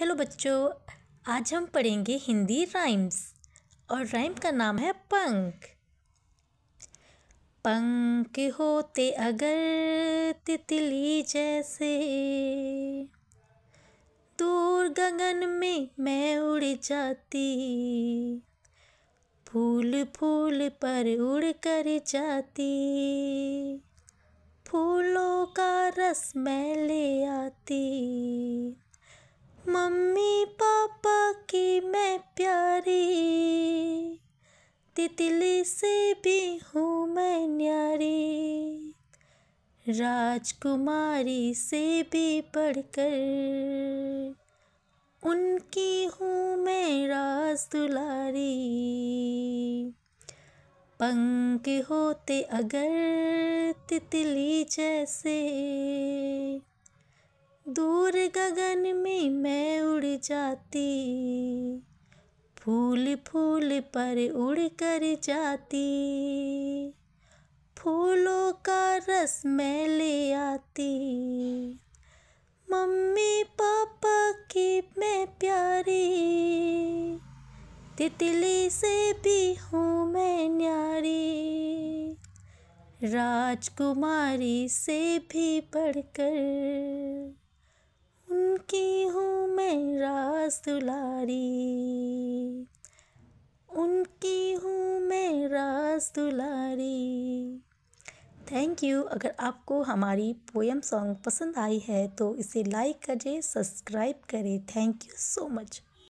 hello बच्चों आज हम पढ़ेंगे हिंदी राइम्स और राइम का नाम है पंख पंख होते अगर तितली जैसे दूर गगन में मैं उड़ जाती फूल फूल पर उड़ कर जाती फूलों का रस मैं ले आती मम्मी पापा की मैं प्यारी तितली से भी हूँ मैं न्यारी राजकुमारी से भी पढ़कर उनकी हूँ मैं राज दुलारी पंख होते अगर तितली जैसे उड़ जाती फूल फूल पर उड़ कर जाती फूलों का रस मैं ले आती मम्मी पापा की मैं प्यारी तितली से भी हूँ मैं न्यारी राजकुमारी से भी पढ़कर की हूँ मैं रास दुलारी उनकी हूँ मैं रास दुलारी थैंक यू अगर आपको हमारी पोयम सॉन्ग पसंद आई है तो इसे लाइक करें सब्सक्राइब करें थैंक यू सो मच